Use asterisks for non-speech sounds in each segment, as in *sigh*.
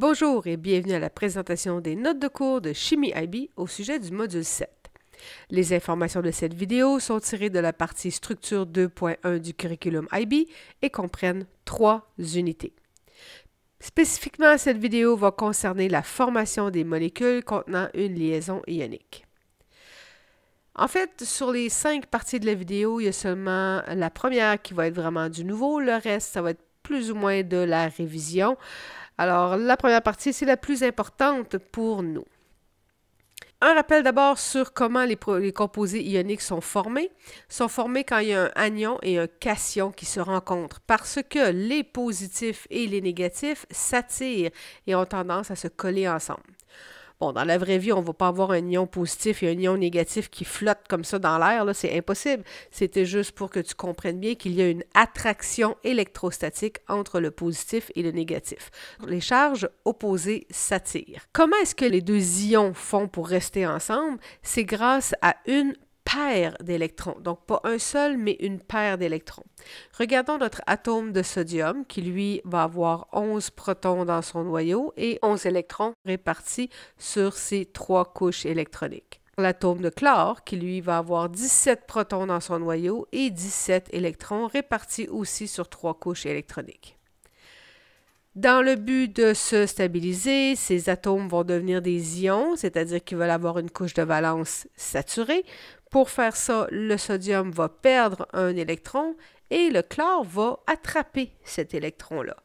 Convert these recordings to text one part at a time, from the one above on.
Bonjour et bienvenue à la présentation des notes de cours de Chimie IB au sujet du module 7. Les informations de cette vidéo sont tirées de la partie Structure 2.1 du curriculum IB et comprennent trois unités. Spécifiquement, cette vidéo va concerner la formation des molécules contenant une liaison ionique. En fait, sur les cinq parties de la vidéo, il y a seulement la première qui va être vraiment du nouveau. Le reste, ça va être plus ou moins de la révision. Alors, la première partie, c'est la plus importante pour nous. Un rappel d'abord sur comment les, composés ioniques sont formés. Ils sont formés quand il y a un anion et un cation qui se rencontrent parce que les positifs et les négatifs s'attirent et ont tendance à se coller ensemble. Bon, dans la vraie vie, on ne va pas avoir un ion positif et un ion négatif qui flottent comme ça dans l'air, là, c'est impossible. C'était juste pour que tu comprennes bien qu'il y a une attraction électrostatique entre le positif et le négatif. Les charges opposées s'attirent. Comment est-ce que les deux ions font pour rester ensemble? C'est grâce à une paire d'électrons, donc pas un seul, mais une paire d'électrons. Regardons notre atome de sodium qui, lui, va avoir 11 protons dans son noyau et 11 électrons répartis sur ses trois couches électroniques. L'atome de chlore qui, lui, va avoir 17 protons dans son noyau et 17 électrons répartis aussi sur trois couches électroniques. Dans le but de se stabiliser, ces atomes vont devenir des ions, c'est-à-dire qu'ils veulent avoir une couche de valence saturée. Pour faire ça, le sodium va perdre un électron et le chlore va attraper cet électron-là.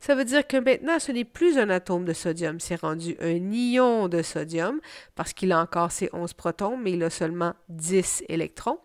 Ça veut dire que maintenant, ce n'est plus un atome de sodium, c'est rendu un ion de sodium parce qu'il a encore ses 11 protons, mais il a seulement 10 électrons.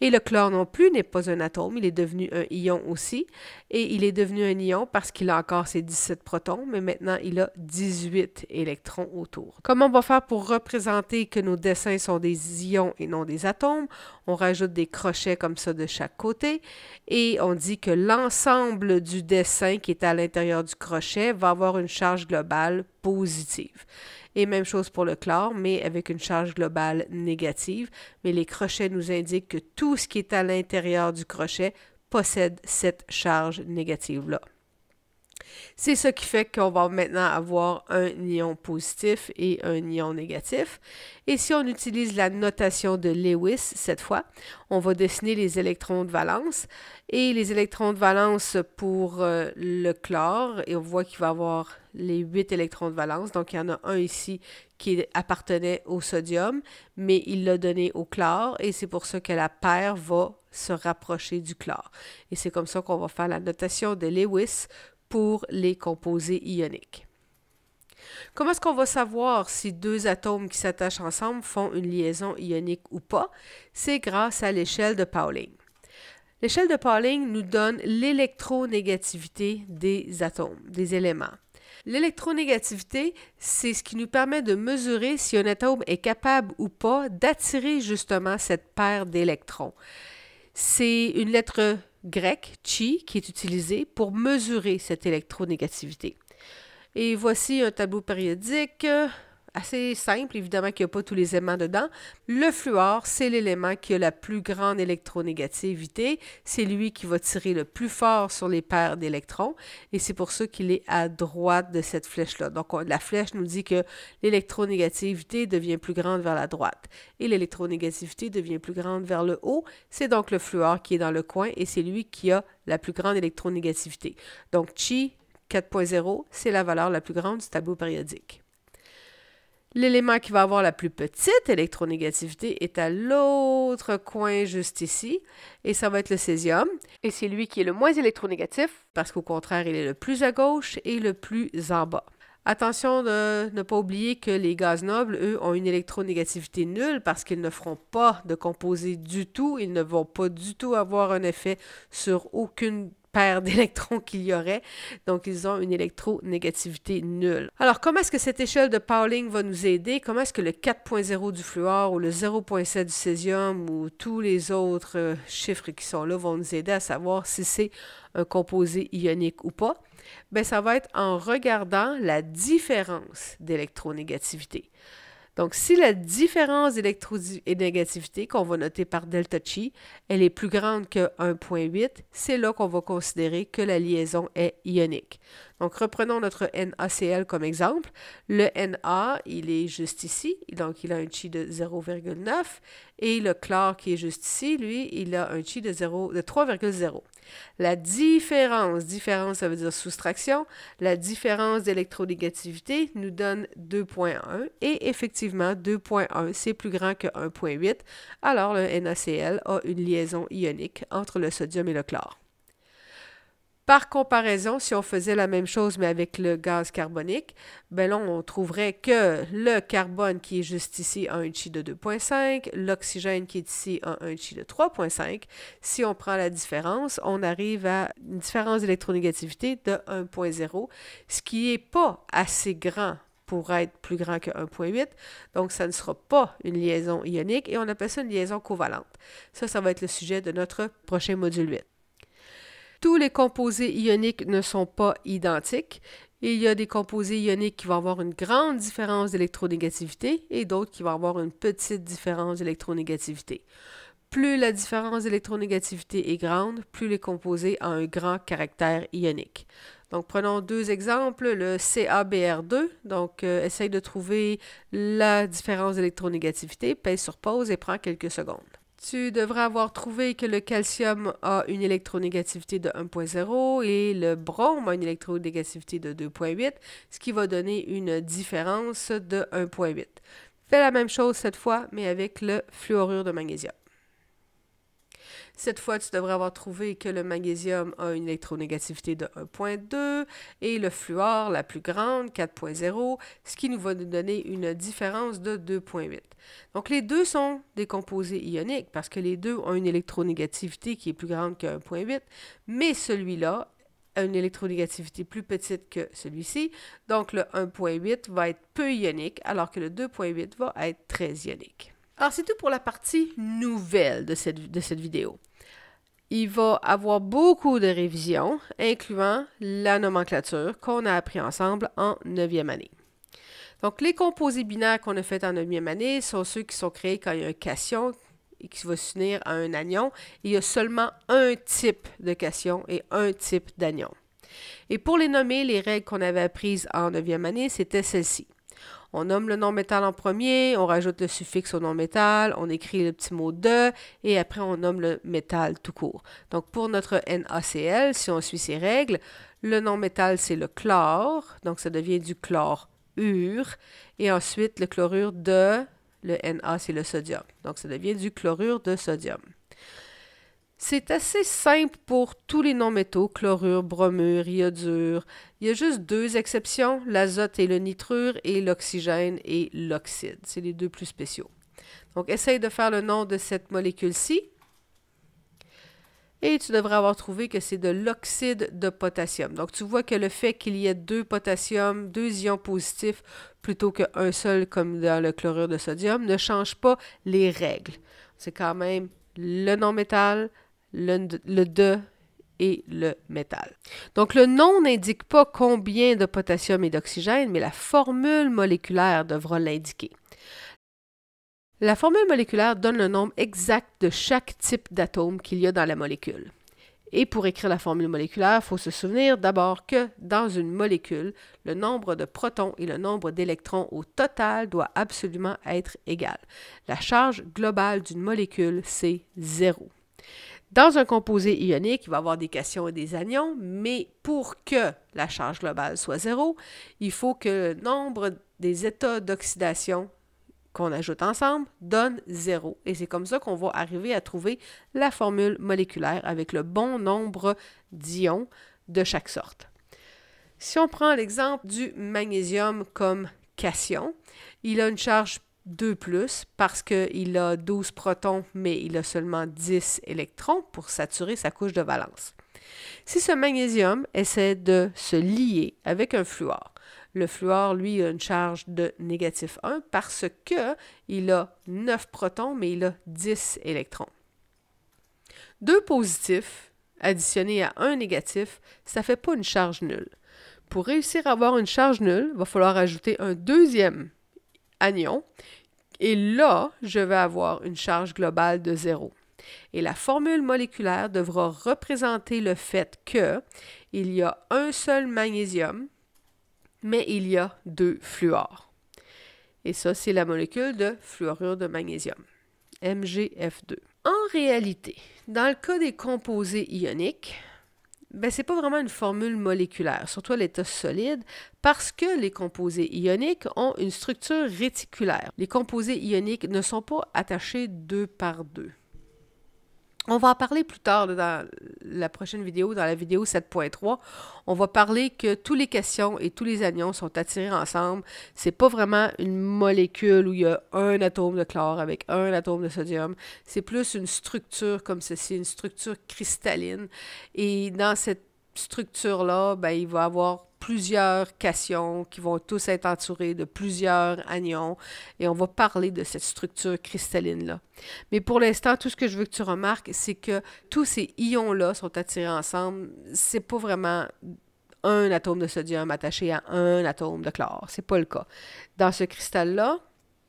Et le chlore non plus n'est pas un atome, il est devenu un ion aussi. Et il est devenu un ion parce qu'il a encore ses 17 protons, mais maintenant il a 18 électrons autour. Comment on va faire pour représenter que nos dessins sont des ions et non des atomes? On rajoute des crochets comme ça de chaque côté et on dit que l'ensemble du dessin qui est à l'intérieur du crochet va avoir une charge globale positive. Et même chose pour le chlore, mais avec une charge globale négative. Mais les crochets nous indiquent que tout ce qui est à l'intérieur du crochet possède cette charge négative-là. C'est ce qui fait qu'on va maintenant avoir un ion positif et un ion négatif. Et si on utilise la notation de Lewis cette fois, on va dessiner les électrons de valence. Et les électrons de valence pour euh, le chlore, et on voit qu'il va avoir les huit électrons de valence. Donc, il y en a un ici qui appartenait au sodium, mais il l'a donné au chlore et c'est pour ça que la paire va se rapprocher du chlore. Et c'est comme ça qu'on va faire la notation de Lewis pour les composés ioniques. Comment est-ce qu'on va savoir si deux atomes qui s'attachent ensemble font une liaison ionique ou pas? C'est grâce à l'échelle de Pauling. L'échelle de Pauling nous donne l'électronégativité des atomes, des éléments. L'électronégativité, c'est ce qui nous permet de mesurer si un atome est capable ou pas d'attirer justement cette paire d'électrons. C'est une lettre grec chi qui est utilisé pour mesurer cette électronégativité. Et voici un tableau périodique assez simple, évidemment qu'il n'y a pas tous les aimants dedans. Le fluor, c'est l'élément qui a la plus grande électronégativité. C'est lui qui va tirer le plus fort sur les paires d'électrons et c'est pour ça qu'il est à droite de cette flèche-là. Donc la flèche nous dit que l'électronégativité devient plus grande vers la droite et l'électronégativité devient plus grande vers le haut. C'est donc le fluor qui est dans le coin et c'est lui qui a la plus grande électronégativité. Donc chi 4.0, c'est la valeur la plus grande du tableau périodique. L'élément qui va avoir la plus petite électronégativité est à l'autre coin juste ici, et ça va être le césium. Et c'est lui qui est le moins électronégatif, parce qu'au contraire, il est le plus à gauche et le plus en bas. Attention de ne pas oublier que les gaz nobles, eux, ont une électronégativité nulle parce qu'ils ne feront pas de composé du tout, ils ne vont pas du tout avoir un effet sur aucune paire *laughs* d'électrons qu'il y aurait. Donc, ils ont une électronégativité nulle. Alors, comment est-ce que cette échelle de Pauling va nous aider? Comment est-ce que le 4.0 du fluor ou le 0.7 du césium ou tous les autres euh, chiffres qui sont là vont nous aider à savoir si c'est un composé ionique ou pas? Bien, ça va être en regardant la différence d'électronégativité. Donc, si la différence négativité qu'on va noter par delta chi, elle est plus grande que 1.8, c'est là qu'on va considérer que la liaison est ionique. Donc, reprenons notre NaCl comme exemple. Le Na, il est juste ici, donc il a un chi de 0,9. Et le chlore qui est juste ici, lui, il a un chi de, 3,0. La différence, différence ça veut dire soustraction, la différence d'électronégativité nous donne 2.1 et effectivement 2.1 c'est plus grand que 1.8, alors le NaCl a une liaison ionique entre le sodium et le chlore. Par comparaison, si on faisait la même chose mais avec le gaz carbonique, ben là, on trouverait que le carbone qui est juste ici a un chi de 2.5, l'oxygène qui est ici a un chi de 3.5. Si on prend la différence, on arrive à une différence d'électronégativité de 1.0, ce qui n'est pas assez grand pour être plus grand que 1.8. Donc, ça ne sera pas une liaison ionique et on appelle ça une liaison covalente. Ça, ça va être le sujet de notre prochain module 8. Tous les composés ioniques ne sont pas identiques. il y a des composés ioniques qui vont avoir une grande différence d'électronégativité et d'autres qui vont avoir une petite différence d'électronégativité. Plus la différence d'électronégativité est grande, plus les composés ont un grand caractère ionique. Donc, prenons deux exemples, le CaBr2. Donc, euh, essaye de trouver la différence d'électronégativité, pèse sur pause et prend quelques secondes. Tu devrais avoir trouvé que le calcium a une électronégativité de 1.0 et le brome a une électronégativité de 2.8, ce qui va donner une différence de 1.8. Fais la même chose cette fois, mais avec le fluorure de magnésium. Cette fois, tu devrais avoir trouvé que le magnésium a une électronégativité de 1.2 et le fluor, la plus grande, 4.0, ce qui nous va nous donner une différence de 2.8. Donc, les deux sont des composés ioniques parce que les deux ont une électronégativité qui est plus grande que 1.8, mais celui-là a une électronégativité plus petite que celui-ci. Donc, le 1.8 va être peu ionique alors que le 2.8 va être très ionique. Alors, c'est tout pour la partie nouvelle de cette, de cette vidéo. Il va avoir beaucoup de révisions, incluant la nomenclature qu'on a appris ensemble en 9e année. Donc, les composés binaires qu'on a fait en neuvième année sont ceux qui sont créés quand il y a un cation et qui va s'unir à un anion. Il y a seulement un type de cation et un type d'anion. Et pour les nommer, les règles qu'on avait apprises en neuvième année, c'était celles ci on nomme le nom métal en premier, on rajoute le suffixe au nom métal, on écrit le petit mot de et après on nomme le métal tout court. Donc pour notre NaCl, si on suit ces règles, le nom métal c'est le chlore, donc ça devient du chlore ur. et ensuite le chlorure de le Na c'est le sodium. Donc ça devient du chlorure de sodium. C'est assez simple pour tous les non-métaux, chlorure, bromure, iodure. Il y a juste deux exceptions, l'azote et le nitrure, et l'oxygène et l'oxyde. C'est les deux plus spéciaux. Donc, essaye de faire le nom de cette molécule-ci. Et tu devrais avoir trouvé que c'est de l'oxyde de potassium. Donc, tu vois que le fait qu'il y ait deux potassium, deux ions positifs, plutôt qu'un seul comme dans le chlorure de sodium, ne change pas les règles. C'est quand même le non-métal, le, le et le métal. Donc le nom n'indique pas combien de potassium et d'oxygène, mais la formule moléculaire devra l'indiquer. La formule moléculaire donne le nombre exact de chaque type d'atome qu'il y a dans la molécule. Et pour écrire la formule moléculaire, il faut se souvenir d'abord que dans une molécule, le nombre de protons et le nombre d'électrons au total doit absolument être égal. La charge globale d'une molécule, c'est zéro. Dans un composé ionique, il va y avoir des cations et des anions, mais pour que la charge globale soit zéro, il faut que le nombre des états d'oxydation qu'on ajoute ensemble donne zéro. Et c'est comme ça qu'on va arriver à trouver la formule moléculaire avec le bon nombre d'ions de chaque sorte. Si on prend l'exemple du magnésium comme cation, il a une charge 2 plus parce qu'il a 12 protons, mais il a seulement 10 électrons pour saturer sa couche de valence. Si ce magnésium essaie de se lier avec un fluor, le fluor, lui, a une charge de négatif 1 parce qu'il a 9 protons, mais il a 10 électrons. Deux positifs additionnés à un négatif, ça ne fait pas une charge nulle. Pour réussir à avoir une charge nulle, il va falloir ajouter un deuxième anion. Et là, je vais avoir une charge globale de zéro. Et la formule moléculaire devra représenter le fait que il y a un seul magnésium, mais il y a deux fluores. Et ça, c'est la molécule de fluorure de magnésium, MgF2. En réalité, dans le cas des composés ioniques, ben, ce n'est pas vraiment une formule moléculaire, surtout à l'état solide, parce que les composés ioniques ont une structure réticulaire. Les composés ioniques ne sont pas attachés deux par deux. On va en parler plus tard dans la prochaine vidéo, dans la vidéo 7.3. On va parler que tous les cations et tous les anions sont attirés ensemble. C'est pas vraiment une molécule où il y a un atome de chlore avec un atome de sodium. C'est plus une structure comme ceci, une structure cristalline. Et dans cette structure-là, ben, il va avoir plusieurs cations qui vont tous être entourés de plusieurs anions et on va parler de cette structure cristalline-là. Mais pour l'instant, tout ce que je veux que tu remarques, c'est que tous ces ions-là sont attirés ensemble. C'est pas vraiment un atome de sodium attaché à un atome de chlore. C'est pas le cas. Dans ce cristal-là,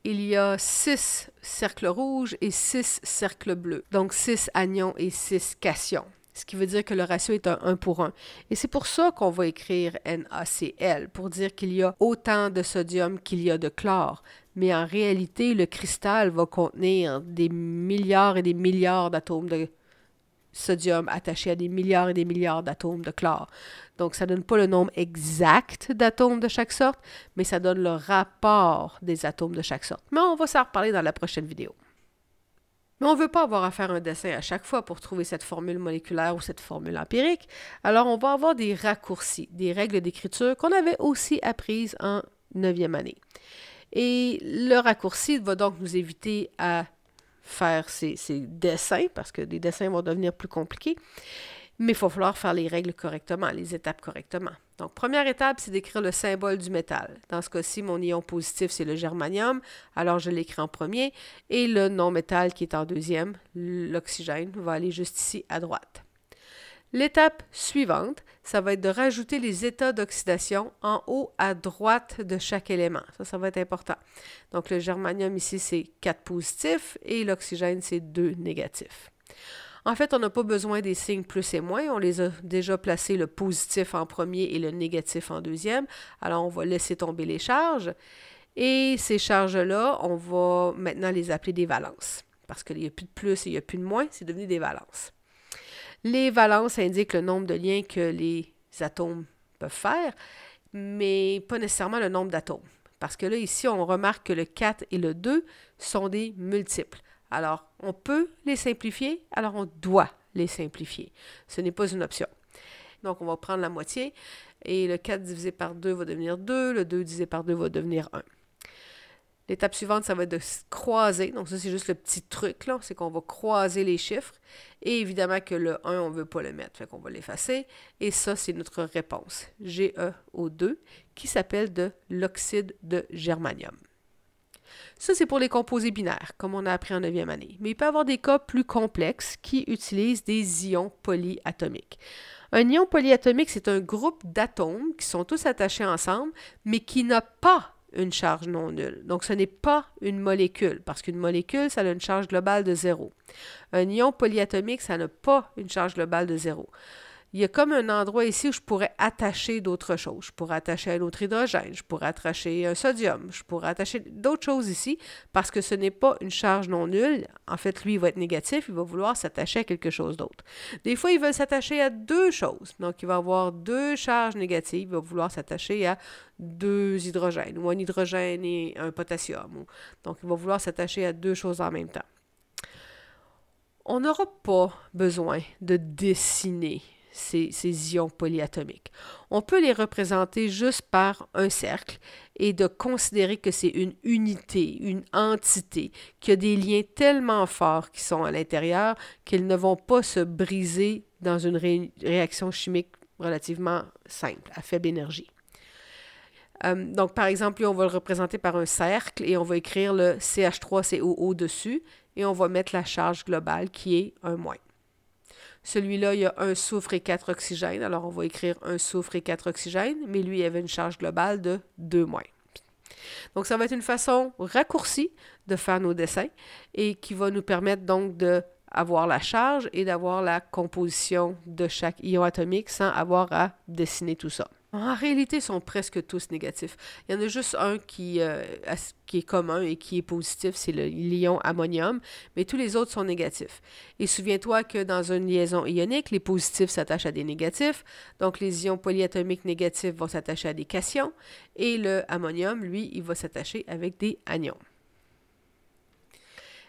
il y a six cercles rouges et six cercles bleus. Donc six anions et six cations ce qui veut dire que le ratio est un 1 pour 1. Et c'est pour ça qu'on va écrire NaCl, pour dire qu'il y a autant de sodium qu'il y a de chlore. Mais en réalité, le cristal va contenir des milliards et des milliards d'atomes de sodium attachés à des milliards et des milliards d'atomes de chlore. Donc, ça ne donne pas le nombre exact d'atomes de chaque sorte, mais ça donne le rapport des atomes de chaque sorte. Mais on va s'en reparler dans la prochaine vidéo. Mais on ne veut pas avoir à faire un dessin à chaque fois pour trouver cette formule moléculaire ou cette formule empirique. Alors, on va avoir des raccourcis, des règles d'écriture qu'on avait aussi apprises en 9e année. Et le raccourci va donc nous éviter à faire ces, dessins, parce que les dessins vont devenir plus compliqués. Mais il va falloir faire les règles correctement, les étapes correctement. Donc, première étape, c'est d'écrire le symbole du métal. Dans ce cas-ci, mon ion positif, c'est le germanium, alors je l'écris en premier, et le non-métal qui est en deuxième, l'oxygène, va aller juste ici à droite. L'étape suivante, ça va être de rajouter les états d'oxydation en haut à droite de chaque élément. Ça, ça va être important. Donc, le germanium ici, c'est 4 positifs et l'oxygène, c'est 2 négatifs. En fait, on n'a pas besoin des signes plus et moins. On les a déjà placés le positif en premier et le négatif en deuxième. Alors, on va laisser tomber les charges. Et ces charges-là, on va maintenant les appeler des valences. Parce qu'il n'y a plus de plus et il n'y a plus de moins, c'est devenu des valences. Les valences indiquent le nombre de liens que les atomes peuvent faire, mais pas nécessairement le nombre d'atomes. Parce que là, ici, on remarque que le 4 et le 2 sont des multiples. Alors, on peut les simplifier, alors on doit les simplifier. Ce n'est pas une option. Donc, on va prendre la moitié et le 4 divisé par 2 va devenir 2, le 2 divisé par 2 va devenir 1. L'étape suivante, ça va être de croiser. Donc, ça, c'est juste le petit truc, là. C'est qu'on va croiser les chiffres. Et évidemment que le 1, on ne veut pas le mettre. Fait qu'on va l'effacer. Et ça, c'est notre réponse. GeO2, qui s'appelle de l'oxyde de germanium. Ça, c'est pour les composés binaires, comme on a appris en 9e année. Mais il peut y avoir des cas plus complexes qui utilisent des ions polyatomiques. Un ion polyatomique, c'est un groupe d'atomes qui sont tous attachés ensemble, mais qui n'a pas une charge non nulle. Donc, ce n'est pas une molécule, parce qu'une molécule, ça a une charge globale de zéro. Un ion polyatomique, ça n'a pas une charge globale de zéro il y a comme un endroit ici où je pourrais attacher d'autres choses. Je pourrais attacher un autre hydrogène, je pourrais attacher un sodium, je pourrais attacher d'autres choses ici parce que ce n'est pas une charge non nulle. En fait, lui, il va être négatif, il va vouloir s'attacher à quelque chose d'autre. Des fois, il veut s'attacher à deux choses. Donc, il va avoir deux charges négatives, il va vouloir s'attacher à deux hydrogènes ou un hydrogène et un potassium. Donc, il va vouloir s'attacher à deux choses en même temps. On n'aura pas besoin de dessiner ces, ions polyatomiques. On peut les représenter juste par un cercle et de considérer que c'est une unité, une entité, qui a des liens tellement forts qui sont à l'intérieur qu'ils ne vont pas se briser dans une réaction chimique relativement simple, à faible énergie. Euh, donc, par exemple, on va le représenter par un cercle et on va écrire le CH3COO dessus et on va mettre la charge globale qui est un moins. Celui-là, il y a un soufre et quatre oxygènes. Alors, on va écrire un soufre et quatre oxygènes, mais lui, il avait une charge globale de 2 moins. Donc, ça va être une façon raccourcie de faire nos dessins et qui va nous permettre donc de avoir la charge et d'avoir la composition de chaque ion atomique sans avoir à dessiner tout ça. En réalité, ils sont presque tous négatifs. Il y en a juste un euh, qui, est commun et qui est positif, c'est le l'ion ammonium, mais tous les autres sont négatifs. Et souviens-toi que dans une liaison ionique, les positifs s'attachent à des négatifs, donc les ions polyatomiques négatifs vont s'attacher à des cations, et le ammonium, lui, il va s'attacher avec des anions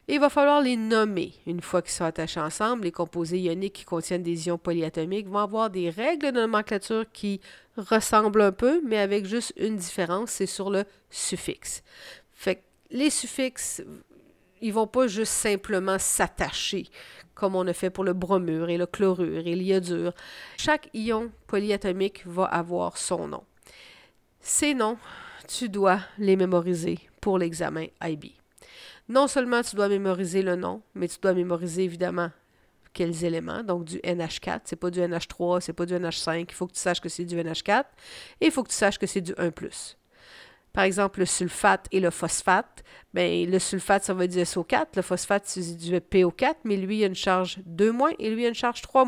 il va falloir les nommer. Une fois qu'ils sont attachés ensemble, les composés ioniques qui contiennent des ions polyatomiques vont avoir des règles de nomenclature qui ressemblent un peu, mais avec juste une différence, c'est sur le suffixe. Fait que les suffixes, ils vont pas juste simplement s'attacher, comme on a fait pour le bromure et le chlorure et l'iodure. Chaque ion polyatomique va avoir son nom. Ces noms, tu dois les mémoriser pour l'examen IB non seulement tu dois mémoriser le nom, mais tu dois mémoriser évidemment quels éléments. Donc du NH4, c'est pas du NH3, c'est pas du NH5. Il faut que tu saches que c'est du NH4 et il faut que tu saches que c'est du 1 par exemple, le sulfate et le phosphate, ben, le sulfate, ça va être du SO4, le phosphate, c'est du PO4, mais lui, il a une charge 2 et lui, il a une charge 3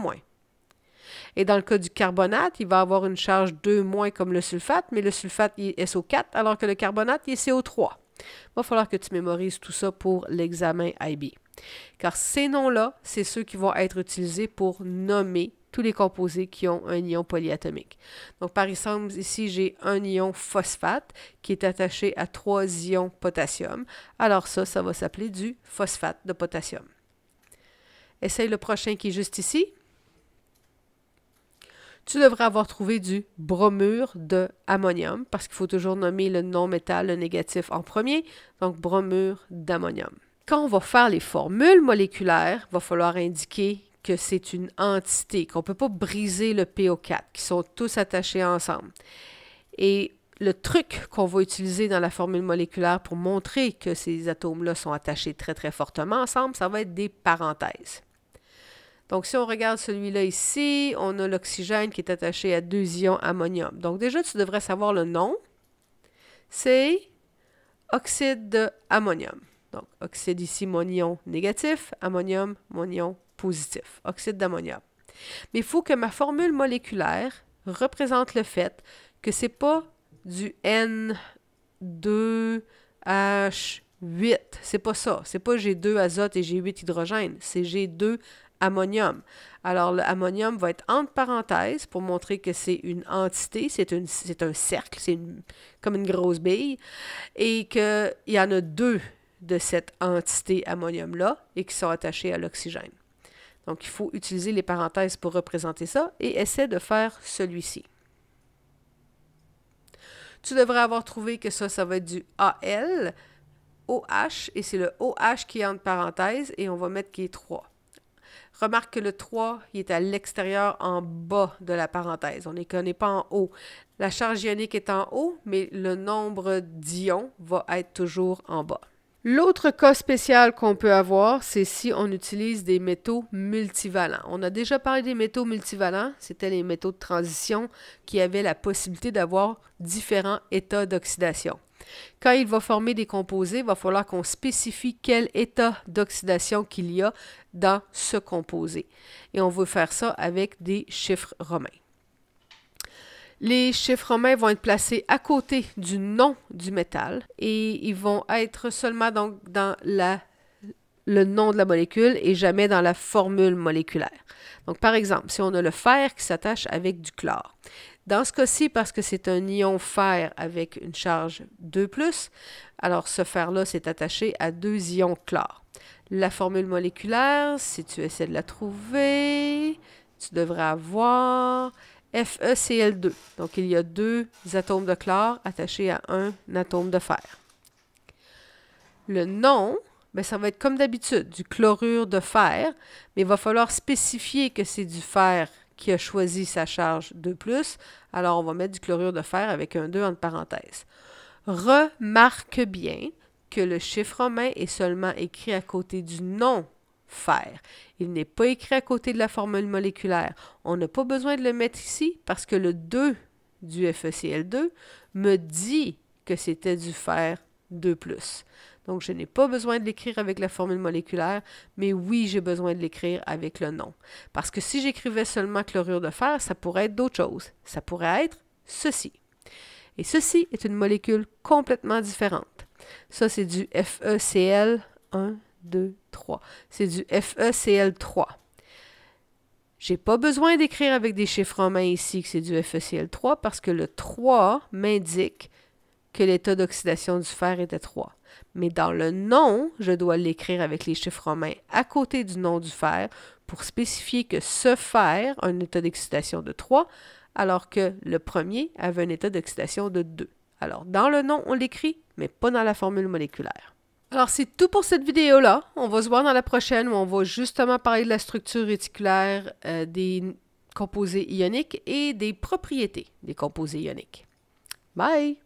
Et dans le cas du carbonate, il va avoir une charge 2 comme le sulfate, mais le sulfate, est SO4, alors que le carbonate, il est CO3. Il va falloir que tu mémorises tout ça pour l'examen IB. Car ces noms-là, c'est ceux qui vont être utilisés pour nommer tous les composés qui ont un ion polyatomique. Donc, par exemple, ici, j'ai un ion phosphate qui est attaché à trois ions potassium. Alors ça, ça va s'appeler du phosphate de potassium. Essaye le prochain qui est juste ici tu devrais avoir trouvé du bromure de ammonium, parce qu'il faut toujours nommer le non-métal, le négatif en premier, donc bromure d'ammonium. Quand on va faire les formules moléculaires, il va falloir indiquer que c'est une entité, qu'on ne peut pas briser le PO4, qui sont tous attachés ensemble. Et le truc qu'on va utiliser dans la formule moléculaire pour montrer que ces atomes-là sont attachés très très fortement ensemble, ça va être des parenthèses. Donc, si on regarde celui-là ici, on a l'oxygène qui est attaché à deux ions ammonium. Donc, déjà, tu devrais savoir le nom. C'est oxyde d'ammonium. Donc, oxyde ici, mon ion négatif, ammonium, mon ion positif, oxyde d'ammonium. Mais il faut que ma formule moléculaire représente le fait que ce n'est pas du N2H8. C'est pas ça. C'est pas G2 azote et G8 hydrogène. C'est G2 ammonium. Alors, l'ammonium va être entre parenthèses pour montrer que c'est une entité, c'est, un cercle, c'est comme une grosse bille, et qu'il y en a deux de cette entité ammonium-là et qui sont attachés à l'oxygène. Donc, il faut utiliser les parenthèses pour représenter ça et essaie de faire celui-ci. Tu devrais avoir trouvé que ça, ça va être du AL, OH, et c'est le OH qui est entre parenthèses, et on va mettre qui est 3. Remarque que le 3, est à l'extérieur en bas de la parenthèse. On ne connaît pas en haut. La charge ionique est en haut, mais le nombre d'ions va être toujours en bas. L'autre cas spécial qu'on peut avoir, c'est si on utilise des métaux multivalents. On a déjà parlé des métaux multivalents, c'était les métaux de transition qui avaient la possibilité d'avoir différents états d'oxydation. Quand il va former des composés, il va falloir qu'on spécifie quel état d'oxydation qu'il y a dans ce composé. Et on veut faire ça avec des chiffres romains. Les chiffres romains vont être placés à côté du nom du métal et ils vont être seulement dans la, le nom de la molécule et jamais dans la formule moléculaire. Donc, par exemple, si on a le fer qui s'attache avec du chlore, dans ce cas-ci, parce que c'est un ion fer avec une charge 2 ⁇ alors ce fer-là c'est attaché à deux ions chlore. La formule moléculaire, si tu essaies de la trouver, tu devrais avoir FeCl2. Donc il y a deux atomes de chlore attachés à un atome de fer. Le nom, ben, ça va être comme d'habitude, du chlorure de fer, mais il va falloir spécifier que c'est du fer qui a choisi sa charge 2 ⁇ alors on va mettre du chlorure de fer avec un 2 entre parenthèses. Remarque bien que le chiffre romain est seulement écrit à côté du nom fer. Il n'est pas écrit à côté de la formule moléculaire. On n'a pas besoin de le mettre ici parce que le 2 du FeCl2 me dit que c'était du fer 2 donc, je n'ai pas besoin de l'écrire avec la formule moléculaire, mais oui, j'ai besoin de l'écrire avec le nom. Parce que si j'écrivais seulement chlorure de fer, ça pourrait être d'autres choses. Ça pourrait être ceci. Et ceci est une molécule complètement différente. Ça, c'est du FeCl 1, 2, 3. C'est du FeCl3. J'ai pas besoin d'écrire avec des chiffres romains ici que c'est du FeCl3 parce que le 3 m'indique que l'état d'oxydation du fer était 3. Mais dans le nom, je dois l'écrire avec les chiffres romains à côté du nom du fer pour spécifier que ce fer a un état d'oxydation de 3, alors que le premier avait un état d'oxydation de 2. Alors, dans le nom, on l'écrit, mais pas dans la formule moléculaire. Alors, c'est tout pour cette vidéo-là. On va se voir dans la prochaine où on va justement parler de la structure réticulaire euh, des composés ioniques et des propriétés des composés ioniques. Bye!